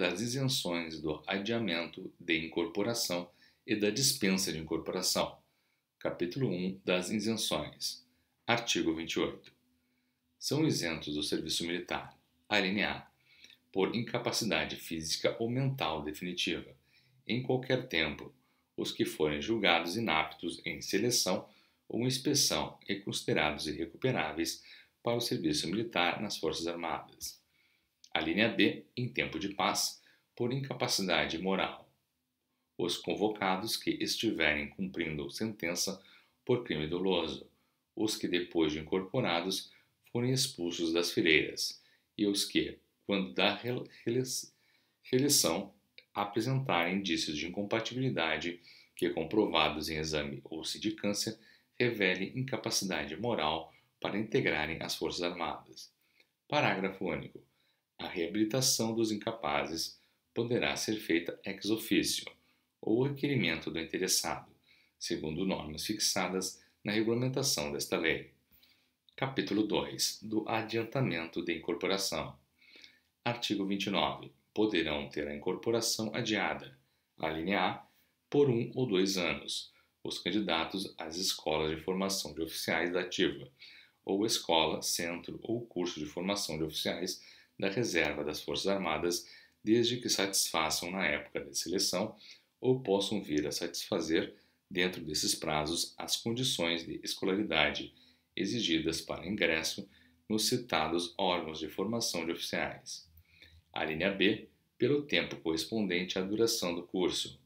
das isenções do adiamento de incorporação e da dispensa de incorporação. Capítulo 1 das isenções. Artigo 28. São isentos do serviço militar, alínea A, por incapacidade física ou mental definitiva, em qualquer tempo, os que forem julgados inaptos em seleção ou inspeção e considerados irrecuperáveis para o serviço militar nas Forças Armadas. A linha D, em tempo de paz, por incapacidade moral. Os convocados que estiverem cumprindo sentença por crime doloso, os que depois de incorporados forem expulsos das fileiras, e os que, quando da reeleição, apresentarem indícios de incompatibilidade que, comprovados em exame ou sindicância, revele incapacidade moral para integrarem as Forças Armadas. Parágrafo único a reabilitação dos incapazes poderá ser feita ex officio, ou requerimento do interessado, segundo normas fixadas na regulamentação desta lei. Capítulo 2 do Adiantamento de Incorporação. Artigo 29. Poderão ter a incorporação adiada, a linha A, por um ou dois anos, os candidatos às escolas de formação de oficiais da ativa, ou escola, centro ou curso de formação de oficiais da reserva das Forças Armadas, desde que satisfaçam na época da seleção ou possam vir a satisfazer, dentro desses prazos, as condições de escolaridade exigidas para ingresso nos citados órgãos de formação de oficiais. A linha B, pelo tempo correspondente à duração do curso,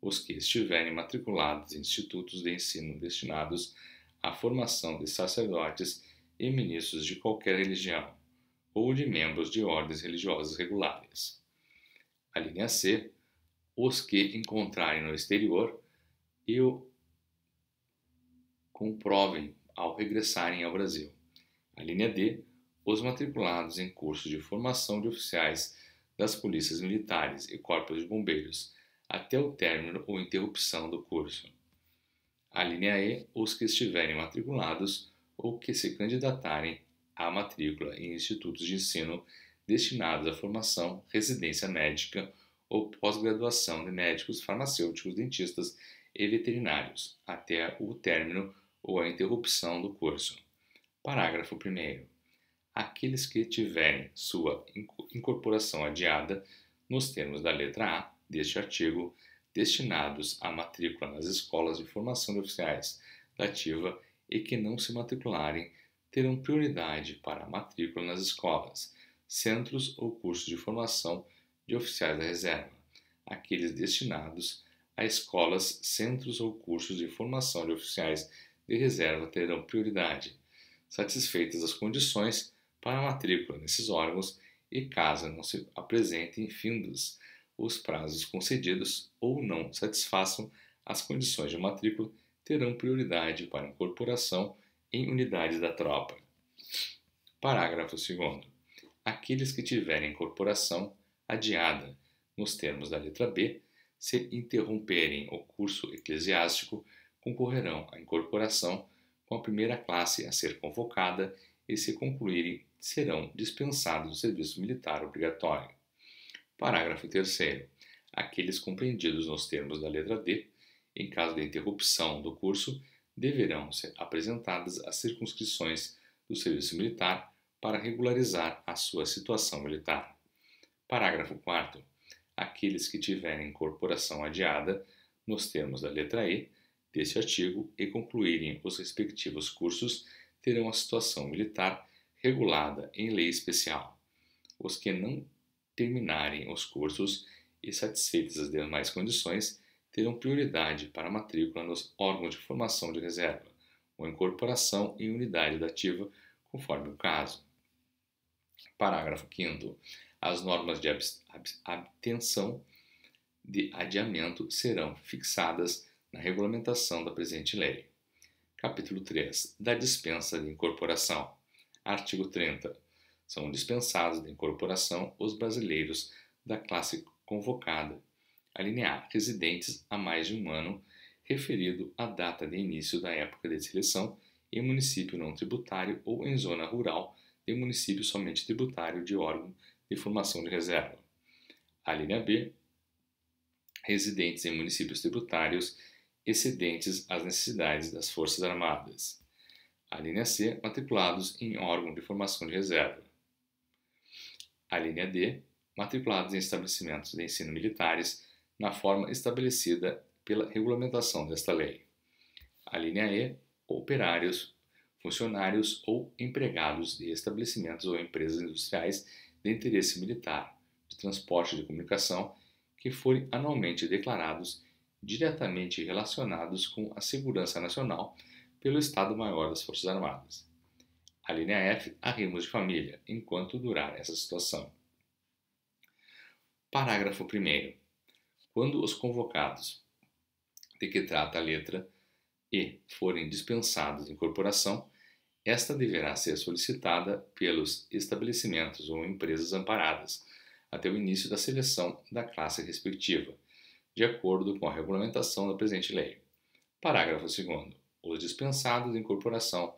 os que estiverem matriculados em institutos de ensino destinados à formação de sacerdotes e ministros de qualquer religião ou de membros de ordens religiosas regulares. A linha C, os que encontrarem no exterior e o comprovem ao regressarem ao Brasil. A linha D, os matriculados em cursos de formação de oficiais das polícias militares e corpos de bombeiros até o término ou interrupção do curso. A linha E, os que estiverem matriculados ou que se candidatarem a matrícula em institutos de ensino destinados à formação, residência médica ou pós-graduação de médicos, farmacêuticos, dentistas e veterinários, até o término ou a interrupção do curso. Parágrafo 1. Aqueles que tiverem sua incorporação adiada, nos termos da letra A deste artigo, destinados à matrícula nas escolas de formação de oficiais da ativa e que não se matricularem terão prioridade para a matrícula nas escolas, centros ou cursos de formação de oficiais da reserva, aqueles destinados a escolas, centros ou cursos de formação de oficiais de reserva terão prioridade, satisfeitas as condições para a matrícula nesses órgãos e caso não se apresentem findos os prazos concedidos ou não satisfaçam as condições de matrícula, terão prioridade para incorporação em unidades da tropa. Parágrafo 2. Aqueles que tiverem incorporação adiada, nos termos da letra B, se interromperem o curso eclesiástico, concorrerão à incorporação com a primeira classe a ser convocada e, se concluírem, serão dispensados do serviço militar obrigatório. Parágrafo 3. Aqueles compreendidos nos termos da letra D, em caso de interrupção do curso, deverão ser apresentadas às circunscrições do serviço militar para regularizar a sua situação militar. Parágrafo 4. Aqueles que tiverem incorporação adiada, nos termos da letra E deste artigo, e concluírem os respectivos cursos, terão a situação militar regulada em lei especial. Os que não terminarem os cursos e satisfeitas as demais condições, terão prioridade para a matrícula nos órgãos de formação de reserva ou incorporação em unidade dativa, conforme o caso. Parágrafo 5. As normas de abstenção de adiamento serão fixadas na regulamentação da presente lei. Capítulo 3. Da dispensa de incorporação. Artigo 30. São dispensados de incorporação os brasileiros da classe convocada alinear residentes há mais de um ano, referido à data de início da época de seleção em município não tributário ou em zona rural de município somente tributário de órgão de formação de reserva. A linha B, residentes em municípios tributários excedentes às necessidades das Forças Armadas. A linha C, matriculados em órgão de formação de reserva. A linha D, matriculados em estabelecimentos de ensino militares na forma estabelecida pela regulamentação desta lei. A linha E, operários, funcionários ou empregados de estabelecimentos ou empresas industriais de interesse militar, de transporte de comunicação, que forem anualmente declarados diretamente relacionados com a segurança nacional pelo Estado-Maior das Forças Armadas. A linha F, arrimos de família, enquanto durar essa situação. Parágrafo 1 quando os convocados de que trata a letra E forem dispensados de incorporação, esta deverá ser solicitada pelos estabelecimentos ou empresas amparadas até o início da seleção da classe respectiva, de acordo com a regulamentação da presente lei. Parágrafo 2. Os dispensados de incorporação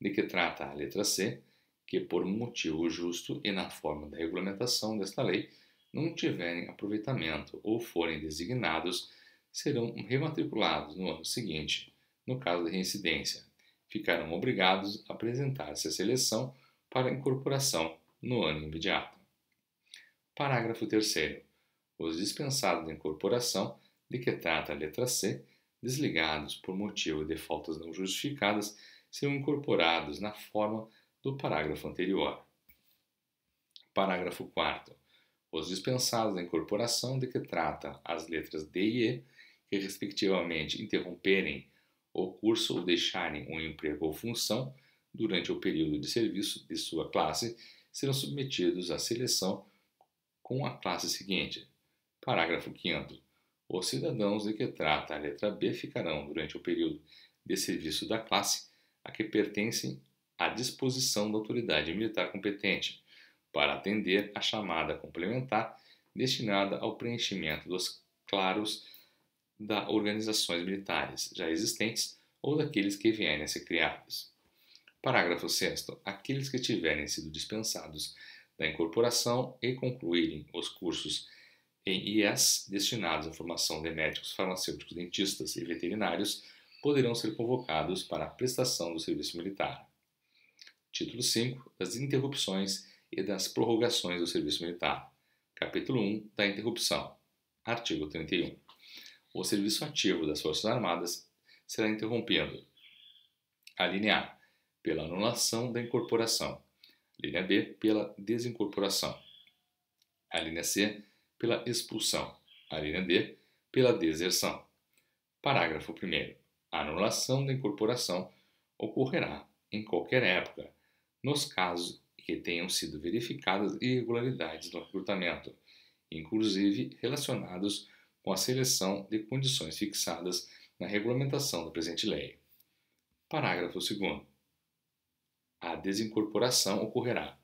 de que trata a letra C, que por motivo justo e na forma da regulamentação desta lei não tiverem aproveitamento ou forem designados, serão rematriculados no ano seguinte, no caso de reincidência. Ficarão obrigados a apresentar-se à seleção para incorporação no ano imediato. Parágrafo 3. Os dispensados de incorporação de que trata a letra C, desligados por motivo de faltas não justificadas, serão incorporados na forma do parágrafo anterior. Parágrafo 4 os dispensados da incorporação de que trata as letras D e E, que respectivamente interromperem o curso ou deixarem um emprego ou função durante o período de serviço de sua classe, serão submetidos à seleção com a classe seguinte. Parágrafo 5. Os cidadãos de que trata a letra B ficarão, durante o período de serviço da classe a que pertencem, à disposição da autoridade militar competente para atender a chamada complementar destinada ao preenchimento dos claros das organizações militares já existentes ou daqueles que vierem a ser criados. Parágrafo 6. Aqueles que tiverem sido dispensados da incorporação e concluírem os cursos em IES destinados à formação de médicos, farmacêuticos, dentistas e veterinários poderão ser convocados para a prestação do serviço militar. Título 5. Das interrupções e das prorrogações do serviço militar. Capítulo 1 da interrupção. Artigo 31. O serviço ativo das Forças Armadas será interrompido. A linha A, pela anulação da incorporação. A linha B, pela desincorporação. A linha C, pela expulsão. A linha D, pela deserção. Parágrafo 1. A anulação da incorporação ocorrerá em qualquer época, nos casos que tenham sido verificadas irregularidades no recrutamento, inclusive relacionados com a seleção de condições fixadas na regulamentação da presente lei. Parágrafo 2. A desincorporação ocorrerá,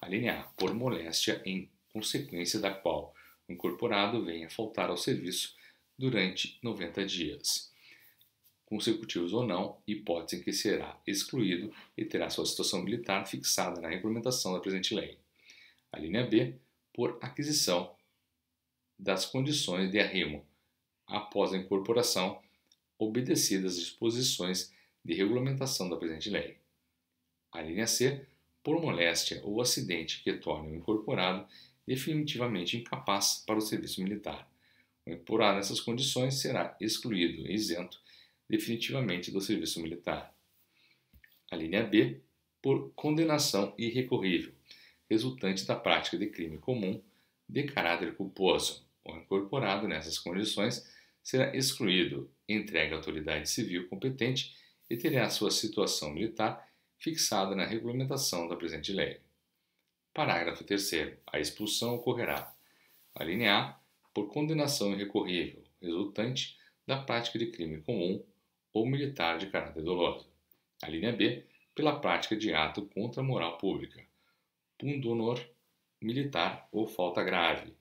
Alinear A, por moléstia em consequência da qual o incorporado venha faltar ao serviço durante 90 dias consecutivos ou não, hipótese em que será excluído e terá sua situação militar fixada na regulamentação da presente lei. A linha B, por aquisição das condições de arrimo após a incorporação, obedecidas as disposições de regulamentação da presente lei. A linha C, por moléstia ou acidente que torne o incorporado definitivamente incapaz para o serviço militar. O incorporado nessas condições será excluído e isento definitivamente do serviço militar. A linha B, por condenação irrecorrível, resultante da prática de crime comum de caráter culposo ou incorporado nessas condições, será excluído, entregue à autoridade civil competente e terá sua situação militar fixada na regulamentação da presente lei. Parágrafo 3. A expulsão ocorrerá, a linha A, por condenação irrecorrível, resultante da prática de crime comum ou militar de caráter doloso. A linha B, pela prática de ato contra a moral pública, pundonor militar ou falta grave,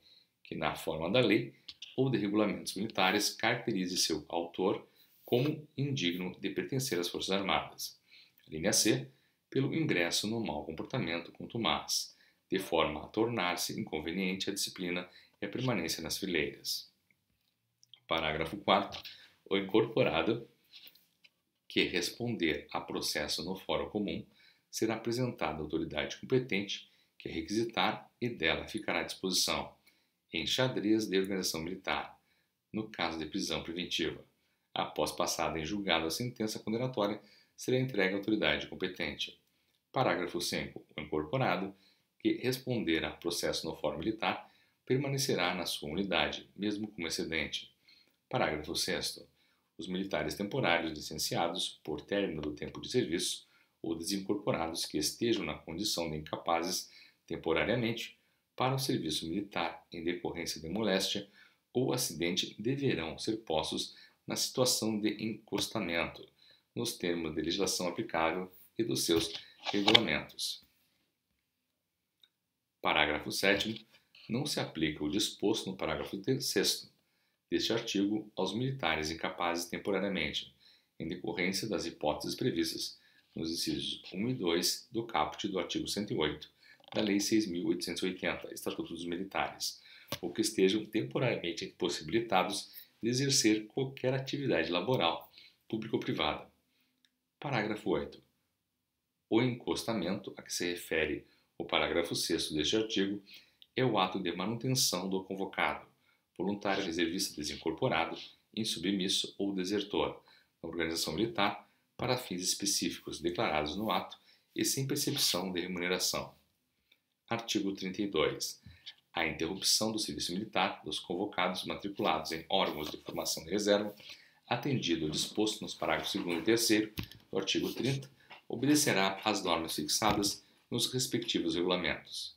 que na forma da lei ou de regulamentos militares caracterize seu autor como indigno de pertencer às Forças Armadas. A linha C, pelo ingresso no mau comportamento com Tomás, de forma a tornar-se inconveniente a disciplina e a permanência nas fileiras. Parágrafo 4. O incorporado que responder a processo no fórum comum será apresentada à autoridade competente que a requisitar e dela ficará à disposição, em xadrez de organização militar, no caso de prisão preventiva. Após passada em julgado a sentença condenatória, será entregue à autoridade competente. Parágrafo 5. O incorporado que responder a processo no fórum militar permanecerá na sua unidade, mesmo como excedente. Parágrafo 6 os militares temporários licenciados por término do tempo de serviço ou desincorporados que estejam na condição de incapazes temporariamente para o serviço militar em decorrência de moléstia ou acidente deverão ser postos na situação de encostamento, nos termos da legislação aplicável e dos seus regulamentos. Parágrafo 7. Não se aplica o disposto no parágrafo 6 deste artigo aos militares incapazes temporariamente, em decorrência das hipóteses previstas nos incisos 1 e 2 do caput do artigo 108 da Lei 6.880, Estatuto dos Militares, ou que estejam temporariamente impossibilitados de exercer qualquer atividade laboral, pública ou privada. Parágrafo 8. O encostamento a que se refere o parágrafo 6 deste artigo é o ato de manutenção do convocado, voluntário, reservista desincorporado, insubmisso ou desertor na organização militar para fins específicos declarados no ato e sem percepção de remuneração. Artigo 32. A interrupção do serviço militar dos convocados matriculados em órgãos de formação de reserva, atendido ou disposto nos parágrafos 2 e 3 do artigo 30, obedecerá às normas fixadas nos respectivos regulamentos.